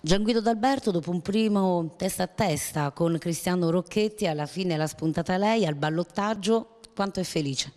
Gian Guido D'Alberto, dopo un primo testa a testa con Cristiano Rocchetti, alla fine l'ha spuntata lei al ballottaggio. Quanto è felice?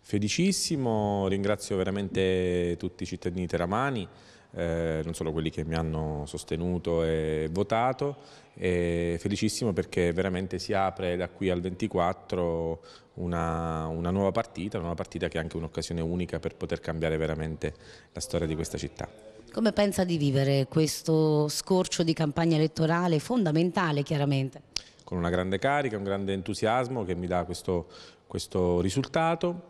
Felicissimo, ringrazio veramente tutti i cittadini teramani eh, non solo quelli che mi hanno sostenuto e votato, e felicissimo perché veramente si apre da qui al 24 una, una nuova partita, una nuova partita che è anche un'occasione unica per poter cambiare veramente la storia di questa città. Come pensa di vivere questo scorcio di campagna elettorale fondamentale chiaramente? Con una grande carica, un grande entusiasmo che mi dà questo, questo risultato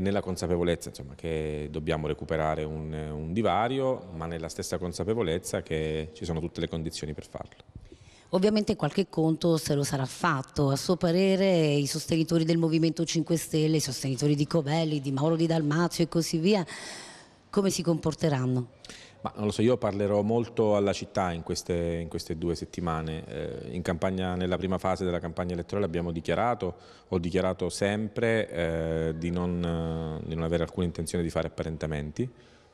nella consapevolezza insomma, che dobbiamo recuperare un, un divario, ma nella stessa consapevolezza che ci sono tutte le condizioni per farlo. Ovviamente qualche conto se lo sarà fatto, a suo parere i sostenitori del Movimento 5 Stelle, i sostenitori di Covelli, di Mauro di Dalmazio e così via, come si comporteranno? Ma non lo so, io parlerò molto alla città in queste, in queste due settimane. Eh, in campagna, nella prima fase della campagna elettorale abbiamo dichiarato, ho dichiarato sempre eh, di, non, eh, di non avere alcuna intenzione di fare apparentamenti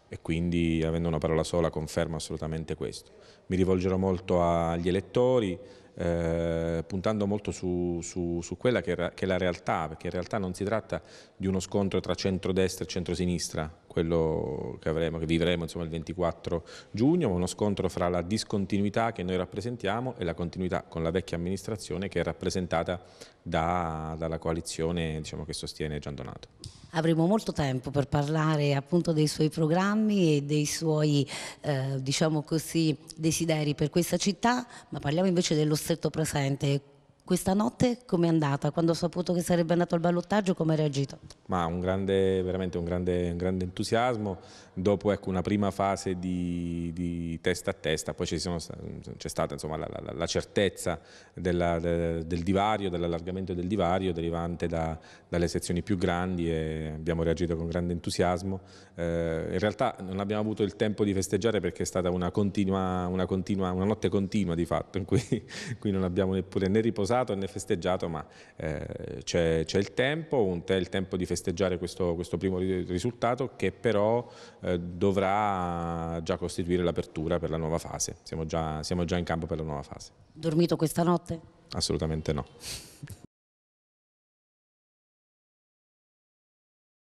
e quindi avendo una parola sola confermo assolutamente questo. Mi rivolgerò molto agli elettori, eh, puntando molto su, su, su quella che, era, che, è la realtà, perché in realtà non si tratta di uno scontro tra centrodestra e centrosinistra, quello che, avremo, che vivremo insomma, il 24 giugno, ma uno scontro fra la discontinuità che noi rappresentiamo e la continuità con la vecchia amministrazione che è rappresentata da, dalla coalizione diciamo, che sostiene Gian Donato avremo molto tempo per parlare appunto dei suoi programmi e dei suoi eh, diciamo così, desideri per questa città, ma parliamo invece dello stretto presente questa notte com'è andata? Quando ho saputo che sarebbe andato al ballottaggio come hai reagito? Ma un grande, veramente un grande, un grande entusiasmo, dopo ecco, una prima fase di, di, testa a testa, poi c'è stata insomma, la, la, la, certezza della, de, del divario, dell'allargamento del divario derivante da, dalle sezioni più grandi e abbiamo reagito con grande entusiasmo. Eh, in realtà non abbiamo avuto il tempo di festeggiare perché è stata una, continua, una, continua, una notte continua di fatto in cui, in cui non abbiamo neppure né riposato pensato né festeggiato, ma eh, c'è il tempo, te il tempo di festeggiare questo, questo primo risultato che però eh, dovrà già costituire l'apertura per la nuova fase. Siamo già, siamo già in campo per la nuova fase. Dormito questa notte? Assolutamente no.